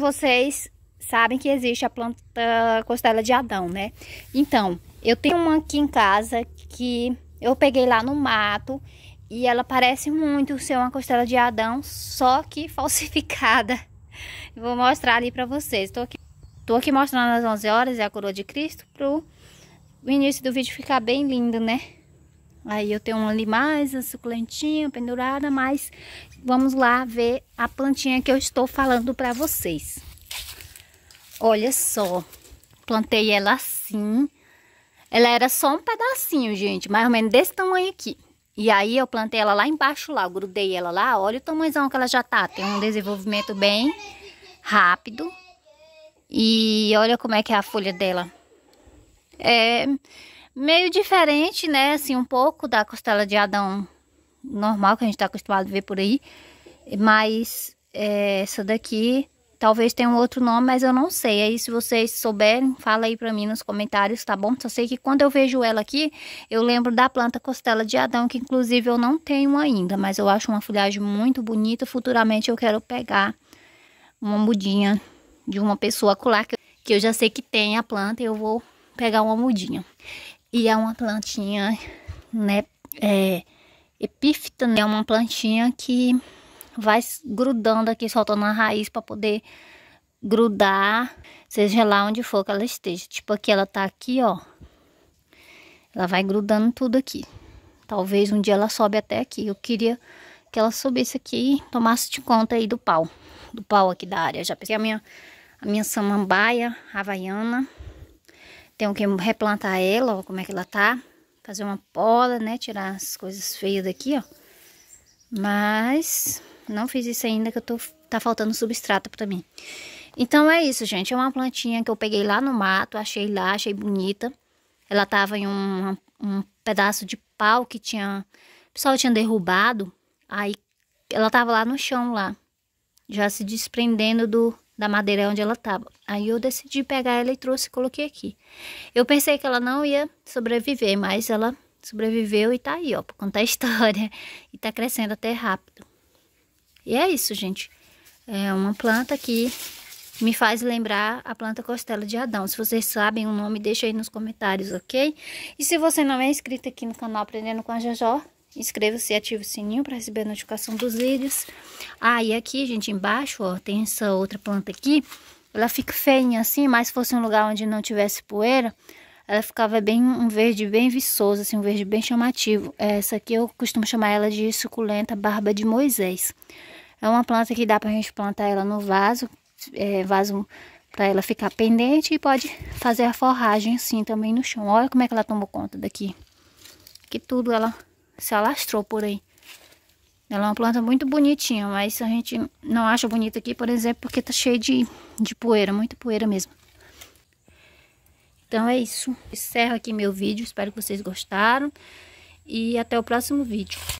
Vocês sabem que existe a planta costela de Adão, né? Então, eu tenho uma aqui em casa que eu peguei lá no mato e ela parece muito ser uma costela de Adão, só que falsificada. vou mostrar ali para vocês. Tô aqui, tô aqui mostrando às 11 horas é a coroa de Cristo pro o início do vídeo ficar bem lindo, né? Aí eu tenho uma ali mais, a suculentinha pendurada, mas vamos lá ver a plantinha que eu estou falando para vocês. Olha só, plantei ela assim. Ela era só um pedacinho, gente, mais ou menos desse tamanho aqui. E aí eu plantei ela lá embaixo lá, grudei ela lá, olha o tamanhozão que ela já tá. Tem um desenvolvimento bem rápido. E olha como é que é a folha dela. É, meio diferente, né? Assim, um pouco da costela de Adão normal que a gente está acostumado a ver por aí. Mas é, essa daqui talvez tenha um outro nome, mas eu não sei. Aí se vocês souberem, fala aí pra mim nos comentários, tá bom? Só sei que quando eu vejo ela aqui, eu lembro da planta costela de Adão, que inclusive eu não tenho ainda. Mas eu acho uma folhagem muito bonita. Futuramente eu quero pegar uma mudinha de uma pessoa colar, que eu já sei que tem a planta e eu vou pegar uma mudinha e é uma plantinha, né, é, epífita, né, é uma plantinha que vai grudando aqui, soltando a raiz para poder grudar, seja lá onde for que ela esteja. Tipo aqui, ela tá aqui, ó. Ela vai grudando tudo aqui. Talvez um dia ela sobe até aqui. Eu queria que ela subisse aqui e tomasse de conta aí do pau. Do pau aqui da área. Já pensei a minha, a minha samambaia havaiana. Tenho que replantar ela, ó, como é que ela tá. Fazer uma poda, né? Tirar as coisas feias daqui, ó. Mas não fiz isso ainda que eu tô tá faltando substrato para mim. Então é isso, gente. É uma plantinha que eu peguei lá no mato, achei lá, achei bonita. Ela tava em um, um pedaço de pau que tinha, o pessoal tinha derrubado. Aí ela tava lá no chão lá, já se desprendendo do da madeira onde ela estava. Aí eu decidi pegar ela e trouxe e coloquei aqui. Eu pensei que ela não ia sobreviver, mas ela sobreviveu e tá aí, ó, pra contar a história. E tá crescendo até rápido. E é isso, gente. É uma planta que me faz lembrar a planta costela de Adão. Se vocês sabem o nome, deixa aí nos comentários, ok? E se você não é inscrito aqui no canal Aprendendo com a Jojó, Inscreva-se e ative o sininho para receber a notificação dos vídeos. Ah, e aqui, gente, embaixo, ó, tem essa outra planta aqui. Ela fica feinha assim, mas se fosse um lugar onde não tivesse poeira, ela ficava bem um verde bem viçoso, assim, um verde bem chamativo. Essa aqui eu costumo chamar ela de suculenta barba de Moisés. É uma planta que dá pra gente plantar ela no vaso, é, vaso para ela ficar pendente e pode fazer a forragem assim também no chão. Olha como é que ela tomou conta daqui. Que tudo ela se alastrou por aí. Ela é uma planta muito bonitinha, mas a gente não acha bonita aqui, por exemplo, porque tá cheio de, de poeira, muita poeira mesmo. Então é isso. Encerro aqui meu vídeo, espero que vocês gostaram. E até o próximo vídeo.